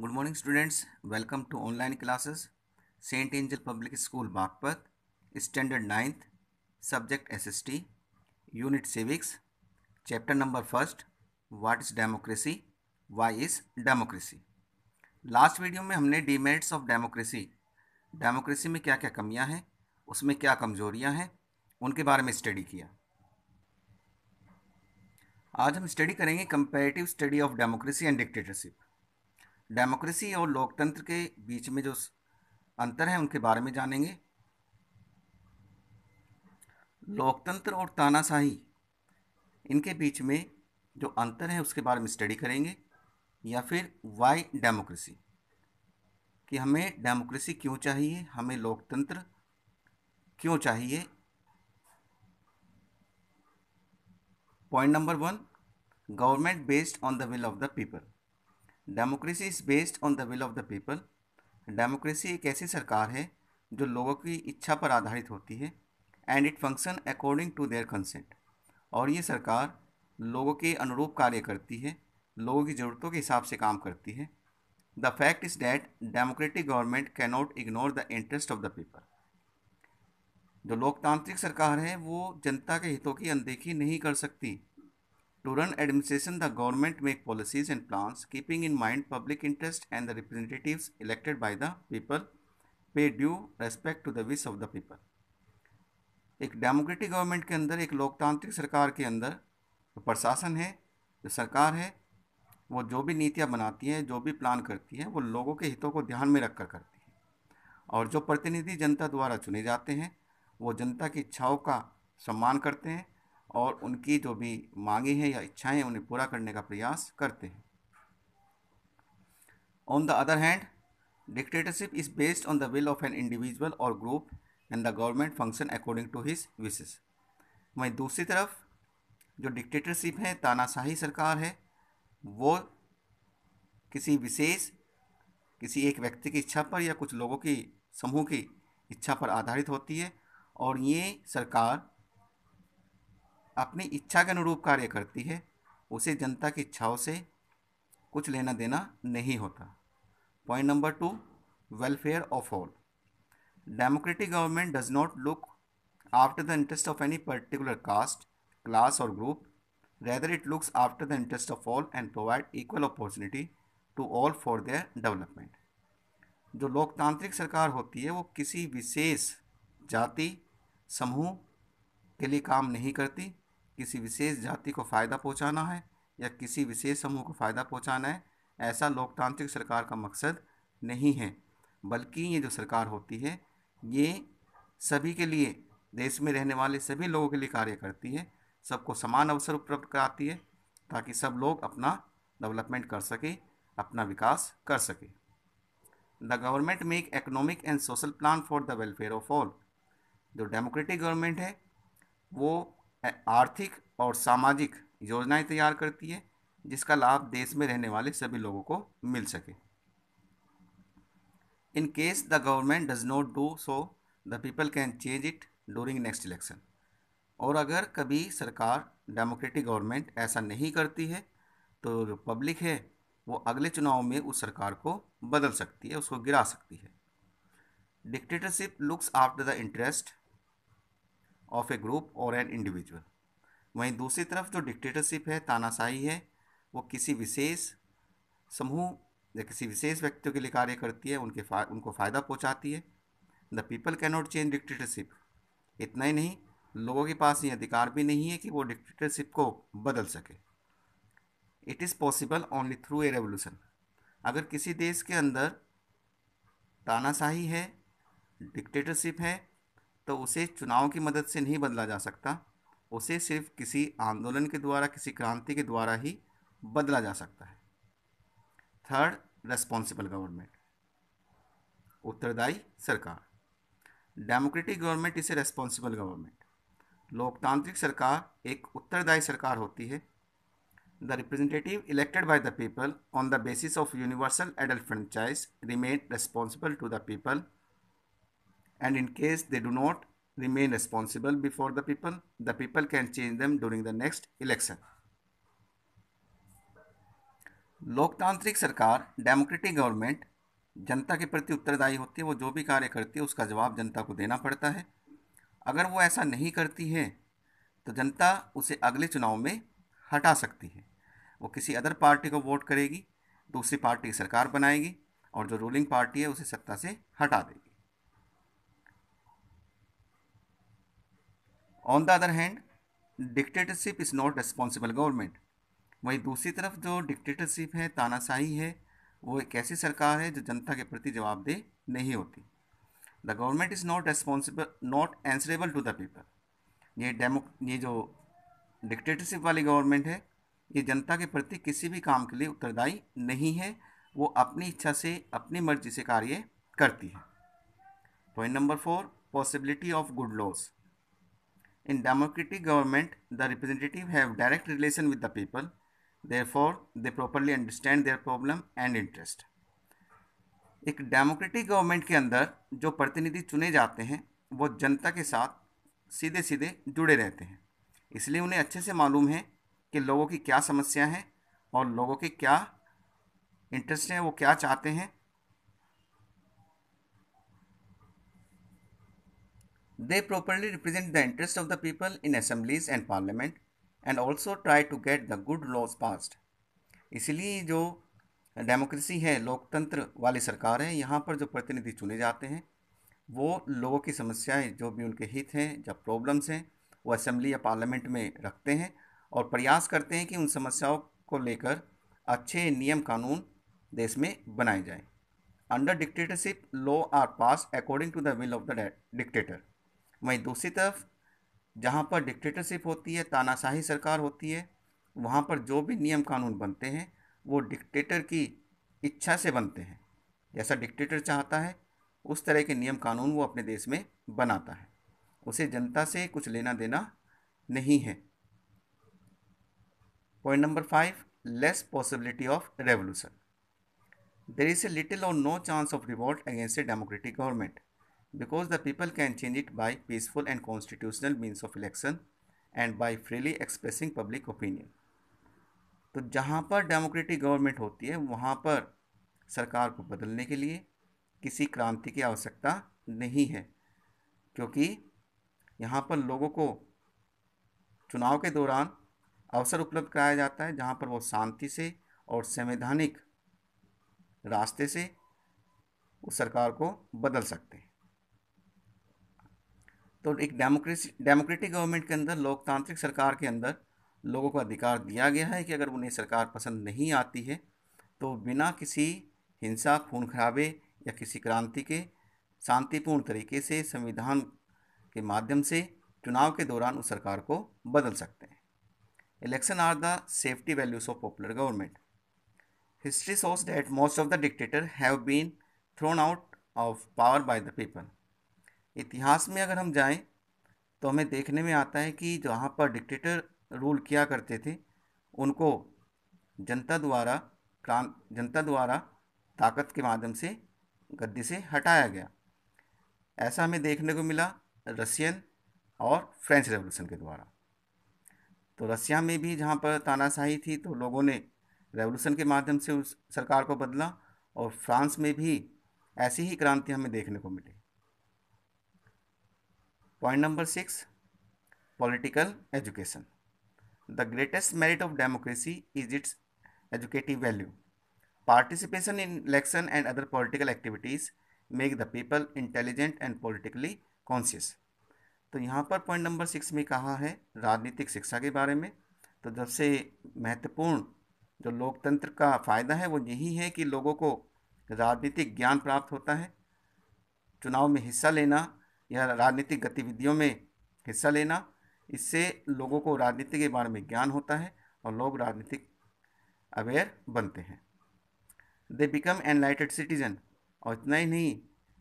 Good morning students welcome to online classes Saint Angel Public School Baghpat standard ninth subject SST unit civics chapter number first what is democracy why is democracy last video में हमने demerits of democracy democracy में क्या क्या कमियाँ हैं उसमें क्या कमजोरियाँ हैं उनके बारे में स्टडी किया आज हम स्टडी करेंगे comparative study of democracy and dictatorship democracy और लोकतंत्र के बीच में जो अंतर है उनके बारे में जानेंगे लोकतंत्र और तानाशाही इनके बीच में जो अंतर है उसके बारे में स्टडी करेंगे या फिर वाई डेमोक्रेसी कि हमें डेमोक्रेसी क्यों चाहिए हमें लोकतंत्र क्यों चाहिए point number one government based on the will of the people democracy is based on the will of the people democracy एक ऐसी सरकार है जो लोगों की इच्छा पर आधारित होती है and it function according to their consent और ये सरकार लोगों के अनुरूप कार्य करती है लोगों की ज़रूरतों के हिसाब से काम करती है the fact is that democratic government cannot ignore the interest of the people जो लोकतांत्रिक सरकार है वो जनता के हितों की अनदेखी नहीं कर सकती To run administration, the government make policies and plans, keeping in mind public interest and the representatives elected by the people pay due respect to the wish of the people. एक डेमोक्रेटिक गवर्नमेंट के अंदर एक लोकतांत्रिक सरकार के अंदर जो प्रशासन है जो सरकार है वो जो भी नीतियाँ बनाती है जो भी प्लान करती है वो लोगों के हितों को ध्यान में रखकर करती है और जो प्रतिनिधि जनता द्वारा चुने जाते हैं वो जनता की इच्छाओं का सम्मान करते हैं और उनकी जो भी मांगे हैं या इच्छाएं हैं उन्हें पूरा करने का प्रयास करते हैं on the other hand dictatorship is based on the will of an individual और group and the government function according to his wishes वहीं दूसरी तरफ जो डिक्टेटरशिप है तानाशाही सरकार है वो किसी विशेष किसी एक व्यक्ति की इच्छा पर या कुछ लोगों की समूह की इच्छा पर आधारित होती है और ये सरकार अपनी इच्छा के अनुरूप कार्य करती है उसे जनता की इच्छाओं से कुछ लेना देना नहीं होता point number two welfare of all democratic government does not look after the interest of any particular caste class और group rather it looks after the interest of all and provide equal opportunity to all for their development जो लोकतांत्रिक सरकार होती है वो किसी विशेष जाति समूह के लिए काम नहीं करती किसी विशेष जाति को फ़ायदा पहुंचाना है या किसी विशेष समूह को फ़ायदा पहुंचाना है ऐसा लोकतांत्रिक सरकार का मकसद नहीं है बल्कि ये जो सरकार होती है ये सभी के लिए देश में रहने वाले सभी लोगों के लिए कार्य करती है सबको समान अवसर उपलब्ध कराती है ताकि सब लोग अपना डेवलपमेंट कर सके अपना विकास कर सके the government make economic and social plan for the welfare of all जो डेमोक्रेटिक गवर्नमेंट है वो आर्थिक और सामाजिक योजनाएं तैयार करती है जिसका लाभ देश में रहने वाले सभी लोगों को मिल सके in case the government does not do so the people can change it during next election और अगर कभी सरकार डेमोक्रेटिक गवर्नमेंट ऐसा नहीं करती है तो जो पब्लिक है वो अगले चुनाव में उस सरकार को बदल सकती है उसको गिरा सकती है dictatorship looks after the interest of a group और एन इंडिविजुअल वहीं दूसरी तरफ जो डिक्टेटरशिप है तानाशाही है वो किसी विशेष समूह या किसी विशेष व्यक्तियों के लिए कार्य करती है उनके फा, उनको फ़ायदा पहुंचाती है the people can change dictatorship इतना ही नहीं लोगों के पास ये अधिकार भी नहीं है कि वो डिक्टेटरशिप को बदल सके it is possible only through a revolution अगर किसी देश के अंदर तानाशाही है डिक्टेटरशिप है तो उसे चुनाव की मदद से नहीं बदला जा सकता उसे सिर्फ किसी आंदोलन के द्वारा किसी क्रांति के द्वारा ही बदला जा सकता है थर्ड रेस्पॉन्सिबल गवर्नमेंट उत्तरदायी सरकार डेमोक्रेटिक गवर्नमेंट इसे रेस्पॉन्सिबल गवर्नमेंट लोकतांत्रिक सरकार एक उत्तरदायी सरकार होती है the representative elected by the people on the basis of universal adult franchise remain responsible to the people and in case they do not remain responsible before the people, the people can change them during the next election. लोकतांत्रिक सरकार democratic government जनता के प्रति उत्तरदायी होती है वो जो भी कार्य करती है उसका जवाब जनता को देना पड़ता है अगर वो ऐसा नहीं करती है तो जनता उसे अगले चुनाव में हटा सकती है वो किसी अदर पार्टी को वोट करेगी दूसरी पार्टी की सरकार बनाएगी और जो रूलिंग पार्टी है उसे सत्ता से हटा देगी on the other hand dictatorship is not responsible government वहीं दूसरी तरफ जो डिक्टेटरशिप है तानाशाही है वो एक ऐसी सरकार है जो जनता के प्रति जवाबदेह नहीं होती the government is not responsible not answerable to the people ये डेमो ये जो डिक्टेटरशिप वाली गवर्नमेंट है ये जनता के प्रति किसी भी काम के लिए उत्तरदायी नहीं है वो अपनी इच्छा से अपनी मर्जी से कार्य करती है point number four possibility of good laws In democratic government, the representative have direct relation with the people. Therefore, they properly understand their problem and interest. एक डेमोक्रेटिक गवर्नमेंट के अंदर जो प्रतिनिधि चुने जाते हैं वो जनता के साथ सीधे सीधे जुड़े रहते हैं इसलिए उन्हें अच्छे से मालूम है कि लोगों की क्या समस्या है और लोगों के क्या इंटरेस्ट हैं वो क्या चाहते हैं They properly represent the interest of the people in assemblies and parliament and also try to get the good laws passed. इसलिए जो डेमोक्रेसी है लोकतंत्र वाली सरकार है यहाँ पर जो प्रतिनिधि चुने जाते हैं वो लोगों की समस्याएं जो भी उनके हित हैं जब प्रॉब्लम्स हैं वो असेंबली या पार्लियामेंट में रखते हैं और प्रयास करते हैं कि उन समस्याओं को लेकर अच्छे नियम कानून देश में बनाए जाएं। Under dictatorship law are pass according to the will of the dictator वहीं दूसरी तरफ जहाँ पर डिक्टेटरशिप होती है तानाशाही सरकार होती है वहाँ पर जो भी नियम कानून बनते हैं वो डिक्टेटर की इच्छा से बनते हैं जैसा डिक्टेटर चाहता है उस तरह के नियम कानून वो अपने देश में बनाता है उसे जनता से कुछ लेना देना नहीं है point number five less possibility of revolution there is a little और no chance of revolt against a democratic government because the people can change it by peaceful and constitutional means of election and by freely expressing public opinion तो जहाँ पर democratic government होती है वहाँ पर सरकार को बदलने के लिए किसी क्रांति की आवश्यकता नहीं है क्योंकि यहाँ पर लोगों को चुनाव के दौरान अवसर उपलब्ध कराया जाता है जहाँ पर वो शांति से और संवैधानिक रास्ते से उस सरकार को बदल सकते हैं तो एक डेमोक्रेसी डेमोक्रेटिक गवर्नमेंट के अंदर लोकतांत्रिक सरकार के अंदर लोगों को अधिकार दिया गया है कि अगर उन्हें सरकार पसंद नहीं आती है तो बिना किसी हिंसा खून खराबे या किसी क्रांति के शांतिपूर्ण तरीके से संविधान के माध्यम से चुनाव के दौरान उस सरकार को बदल सकते हैं election are the safety values of popular government history shows that most of the dictator have been thrown out of power by the people इतिहास में अगर हम जाएं तो हमें देखने में आता है कि जहाँ पर डिक्टेटर रूल किया करते थे उनको जनता द्वारा क्रां जनता द्वारा ताकत के माध्यम से गद्दी से हटाया गया ऐसा हमें देखने को मिला रशियन और फ्रेंच रेवोल्यूशन के द्वारा तो रसिया में भी जहाँ पर तानाशाही थी तो लोगों ने रेवोल्यूशन के माध्यम से उस सरकार को बदला और फ्रांस में भी ऐसी ही क्रांति हमें देखने को मिली point number six political education the greatest merit of democracy is its educative value participation in election and other political activities make the people intelligent and politically conscious तो यहाँ पर पॉइंट नंबर सिक्स में कहा है राजनीतिक शिक्षा के बारे में तो जब से महत्वपूर्ण जो लोकतंत्र का फायदा है वो यही है कि लोगों को राजनीतिक ज्ञान प्राप्त होता है चुनाव में हिस्सा लेना या राजनीतिक गतिविधियों में हिस्सा लेना इससे लोगों को राजनीति के बारे में ज्ञान होता है और लोग राजनीतिक अवेयर बनते हैं दे बिकम एनलाइटेड सिटीजन और इतना ही नहीं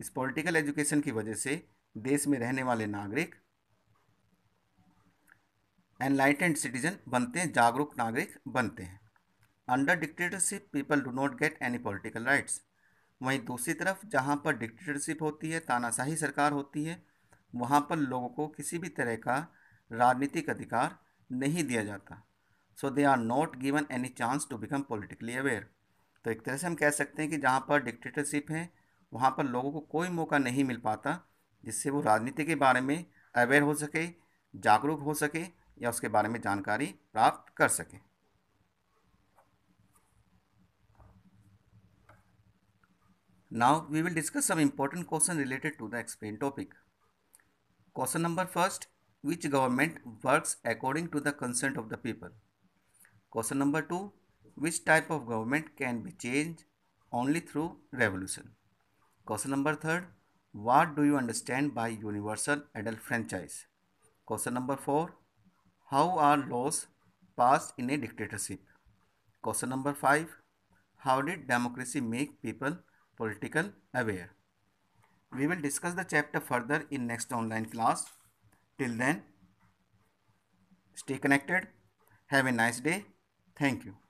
इस पॉलिटिकल एजुकेशन की वजह से देश में रहने वाले नागरिक एनलाइटेंड सिटीजन बनते हैं जागरूक नागरिक बनते हैं under dictatorship people do not get any political rights वहीं दूसरी तरफ जहाँ पर डिक्टेटरशिप होती है तानाशाही सरकार होती है वहाँ पर लोगों को किसी भी तरह का राजनीतिक अधिकार नहीं दिया जाता so they are not given any chance to become politically aware तो एक तरह से हम कह सकते हैं कि जहाँ पर डिक्टेटरशिप है वहाँ पर लोगों को कोई मौका नहीं मिल पाता जिससे वो राजनीति के बारे में अवेयर हो सके जागरूक हो सके या उसके बारे में जानकारी प्राप्त कर सकें Now we will discuss some important questions related to the explained topic. Question number first, which government works according to the consent of the people? Question number two, which type of government can be changed only through revolution? Question number third, what do you understand by universal adult franchise? Question number four, how are laws passed in a dictatorship? Question number five, how did democracy make people political aware. We will discuss the chapter further in next online class. Till then, stay connected. Have a nice day. Thank you.